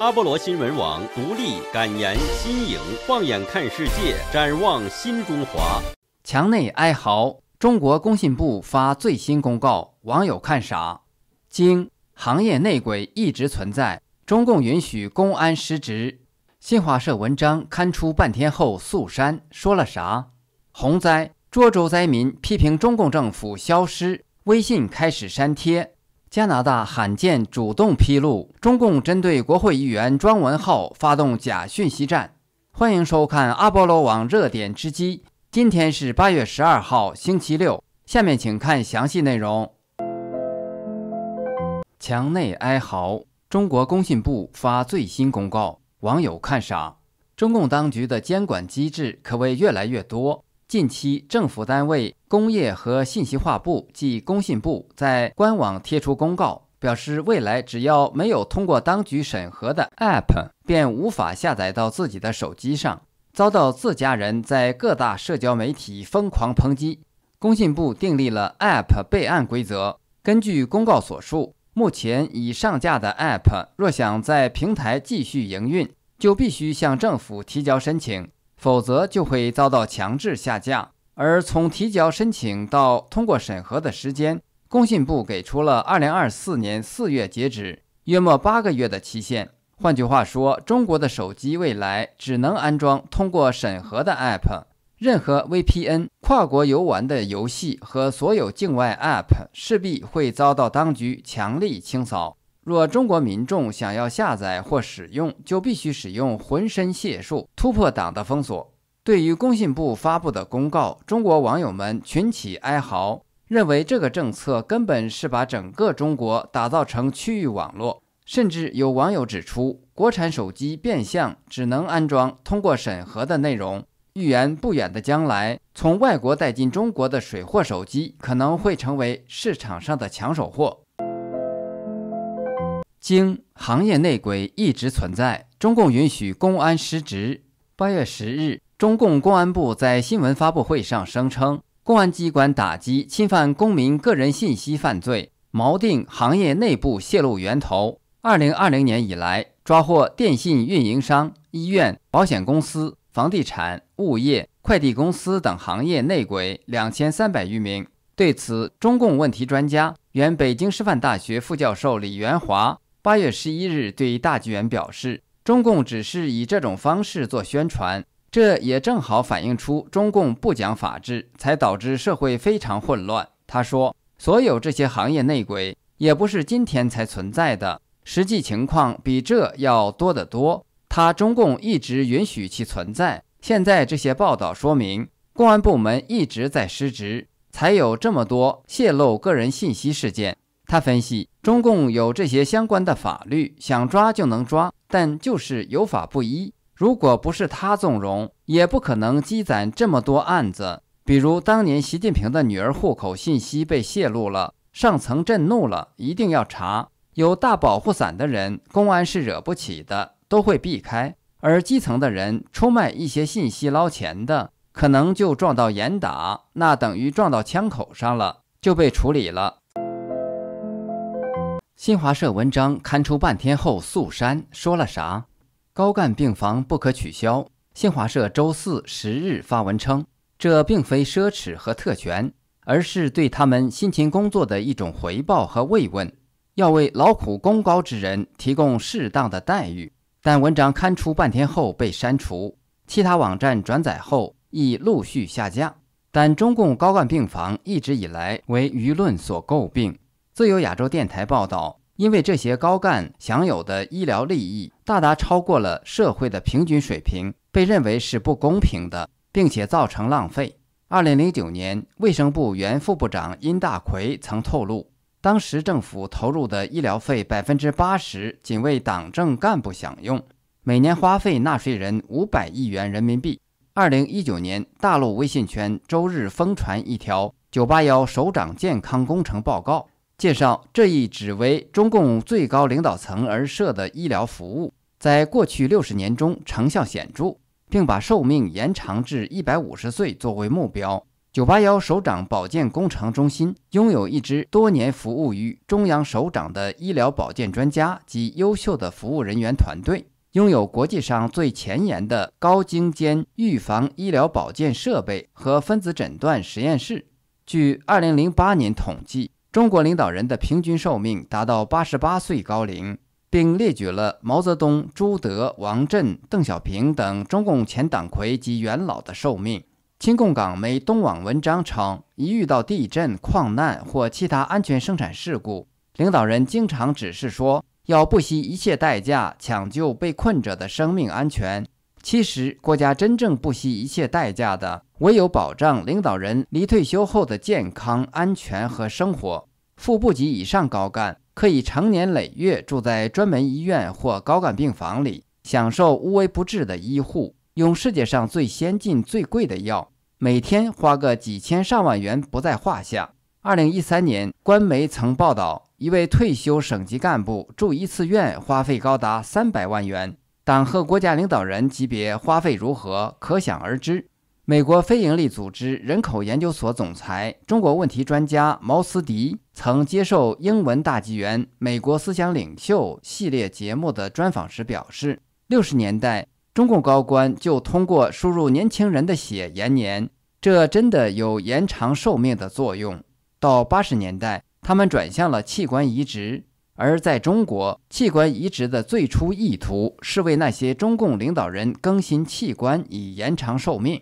阿波罗新闻网独立感言，新颖，放眼看世界，展望新中华。墙内哀嚎，中国工信部发最新公告，网友看傻。经行业内鬼一直存在，中共允许公安失职。新华社文章刊出半天后速删，说了啥？洪灾涿州灾民批评中共政府消失，微信开始删帖。加拿大罕见主动披露，中共针对国会议员庄文浩发动假讯息战。欢迎收看《阿波罗网热点之击，今天是八月十二号，星期六。下面请看详细内容。墙内哀嚎，中国工信部发最新公告，网友看傻。中共当局的监管机制可谓越来越多。近期，政府单位工业和信息化部及工信部在官网贴出公告，表示未来只要没有通过当局审核的 App，便无法下载到自己的手机上，遭到自家人在各大社交媒体疯狂抨击。工信部订立了 App 备案规则，根据公告所述，目前已上架的 App 若想在平台继续营运，就必须向政府提交申请。否则就会遭到强制下架。而从提交申请到通过审核的时间，工信部给出了二零二四年四月截止，约莫八个月的期限。换句话说，中国的手机未来只能安装通过审核的 App，任何 VPN、跨国游玩的游戏和所有境外 App 势必会遭到当局强力清扫。若中国民众想要下载或使用，就必须使用浑身解数突破党的封锁。对于工信部发布的公告，中国网友们群起哀嚎，认为这个政策根本是把整个中国打造成区域网络。甚至有网友指出，国产手机变相只能安装通过审核的内容。预言不远的将来，从外国带进中国的水货手机可能会成为市场上的抢手货。经行业内鬼一直存在，中共允许公安失职。八月十日，中共公安部在新闻发布会上声称，公安机关打击侵犯公民个人信息犯罪，锚定行业内部泄露源头。二零二零年以来，抓获电信运营商、医院、保险公司、房地产、物业、快递公司等行业内鬼两千三百余名。对此，中共问题专家、原北京师范大学副教授李元华。八月十一日，对大纪元表示，中共只是以这种方式做宣传，这也正好反映出中共不讲法治，才导致社会非常混乱。他说，所有这些行业内鬼也不是今天才存在的，实际情况比这要多得多。他中共一直允许其存在，现在这些报道说明，公安部门一直在失职，才有这么多泄露个人信息事件。他分析，中共有这些相关的法律，想抓就能抓，但就是有法不依。如果不是他纵容，也不可能积攒这么多案子。比如当年习近平的女儿户口信息被泄露了，上层震怒了，一定要查。有大保护伞的人，公安是惹不起的，都会避开。而基层的人出卖一些信息捞钱的，可能就撞到严打，那等于撞到枪口上了，就被处理了。新华社文章刊出半天后，速删，说了啥？高干病房不可取消。新华社周四十日发文称，这并非奢侈和特权，而是对他们辛勤工作的一种回报和慰问，要为劳苦功高之人提供适当的待遇。但文章刊出半天后被删除，其他网站转载后亦陆续下架。但中共高干病房一直以来为舆论所诟病。自由亚洲电台报道，因为这些高干享有的医疗利益大大超过了社会的平均水平，被认为是不公平的，并且造成浪费。二零零九年，卫生部原副部长殷大奎曾透露，当时政府投入的医疗费百分之八十仅为党政干部享用，每年花费纳税人五百亿元人民币。二零一九年，大陆微信圈周日疯传一条“九八幺首长健康工程报告”。介绍这一只为中共最高领导层而设的医疗服务，在过去六十年中成效显著，并把寿命延长至一百五十岁作为目标。九八幺首长保健工程中心拥有一支多年服务于中央首长的医疗保健专家及优秀的服务人员团队，拥有国际上最前沿的高精尖预防医疗保健设备和分子诊断实验室。据二零零八年统计。中国领导人的平均寿命达到八十八岁高龄，并列举了毛泽东、朱德、王震、邓小平等中共前党魁及元老的寿命。《亲共港媒东网》文章称，一遇到地震、矿难或其他安全生产事故，领导人经常指示说，要不惜一切代价抢救被困者的生命安全。其实，国家真正不惜一切代价的，唯有保障领导人离退休后的健康、安全和生活。副部级以上高干可以成年累月住在专门医院或高干病房里，享受无微不至的医护，用世界上最先进、最贵的药，每天花个几千上万元不在话下。二零一三年，官媒曾报道，一位退休省级干部住一次院，花费高达三百万元。党和国家领导人级别花费如何，可想而知。美国非营利组织人口研究所总裁、中国问题专家毛思迪曾接受《英文大纪元：美国思想领袖》系列节目的专访时表示：“六十年代，中共高官就通过输入年轻人的血延年，这真的有延长寿命的作用。到八十年代，他们转向了器官移植。”而在中国，器官移植的最初意图是为那些中共领导人更新器官，以延长寿命。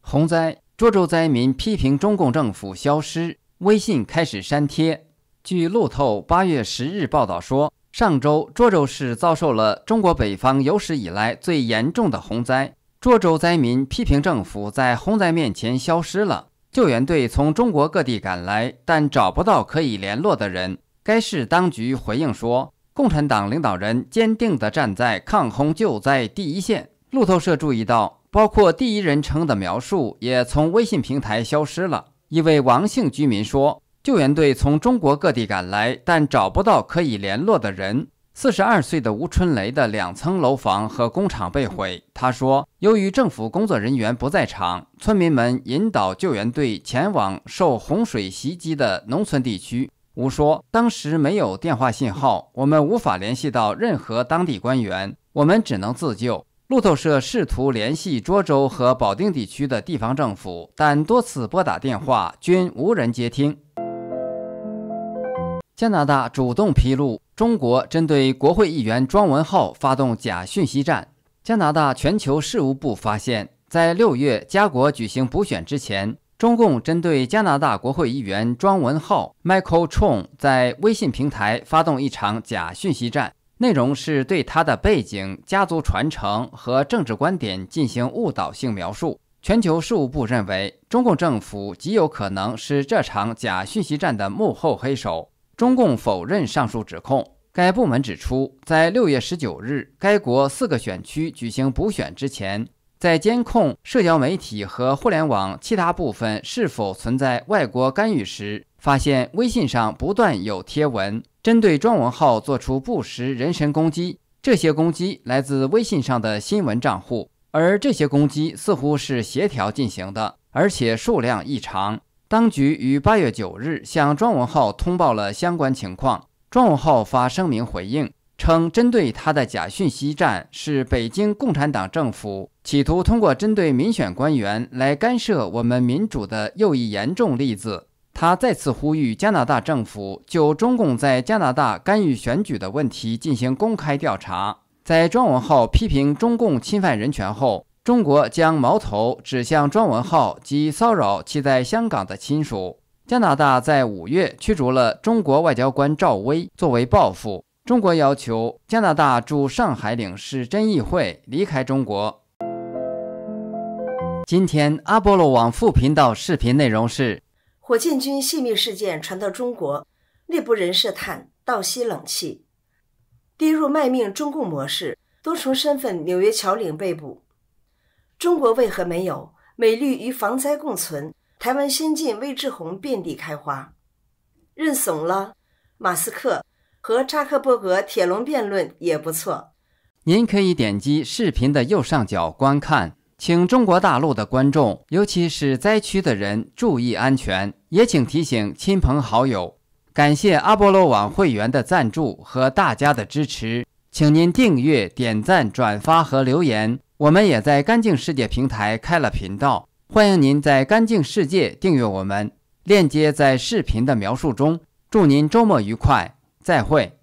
洪灾，涿州灾民批评中共政府消失，微信开始删帖。据路透八月十日报道说，上周涿州市遭受了中国北方有史以来最严重的洪灾。涿州灾民批评政府在洪灾面前消失了。救援队从中国各地赶来，但找不到可以联络的人。该市当局回应说，共产党领导人坚定地站在抗洪救灾第一线。路透社注意到，包括第一人称的描述也从微信平台消失了。一位王姓居民说：“救援队从中国各地赶来，但找不到可以联络的人。”四十二岁的吴春雷的两层楼房和工厂被毁。他说：“由于政府工作人员不在场，村民们引导救援队前往受洪水袭击的农村地区。”吴说：“当时没有电话信号，我们无法联系到任何当地官员，我们只能自救。”路透社试图联系涿州和保定地区的地方政府，但多次拨打电话均无人接听。加拿大主动披露，中国针对国会议员庄文浩发动假讯息战。加拿大全球事务部发现，在六月加国举行补选之前，中共针对加拿大国会议员庄文浩 Michael Chong 在微信平台发动一场假讯息战，内容是对他的背景、家族传承和政治观点进行误导性描述。全球事务部认为，中共政府极有可能是这场假讯息战的幕后黑手。中共否认上述指控。该部门指出，在六月十九日该国四个选区举行补选之前，在监控社交媒体和互联网其他部分是否存在外国干预时，发现微信上不断有贴文针对庄文浩做出不实人身攻击。这些攻击来自微信上的新闻账户，而这些攻击似乎是协调进行的，而且数量异常。当局于8月9日向庄文浩通报了相关情况。庄文浩发声明回应称，针对他的假讯息站是北京共产党政府企图通过针对民选官员来干涉我们民主的又一严重例子。他再次呼吁加拿大政府就中共在加拿大干预选举的问题进行公开调查。在庄文浩批评中共侵犯人权后，中国将矛头指向庄文浩及骚扰其在香港的亲属。加拿大在五月驱逐了中国外交官赵薇作为报复。中国要求加拿大驻上海领事真议会离开中国。今天阿波罗网副频道视频内容是：火箭军泄密事件传到中国，内部人士叹倒吸冷气，低入卖命中共模式，多重身份纽约侨领被捕。中国为何没有美绿与防灾共存？台湾先进微志红遍地开花，认怂了。马斯克和扎克伯格铁笼辩论也不错。您可以点击视频的右上角观看。请中国大陆的观众，尤其是灾区的人注意安全，也请提醒亲朋好友。感谢阿波罗网会员的赞助和大家的支持，请您订阅、点赞、转发和留言。我们也在干净世界平台开了频道，欢迎您在干净世界订阅我们，链接在视频的描述中。祝您周末愉快，再会。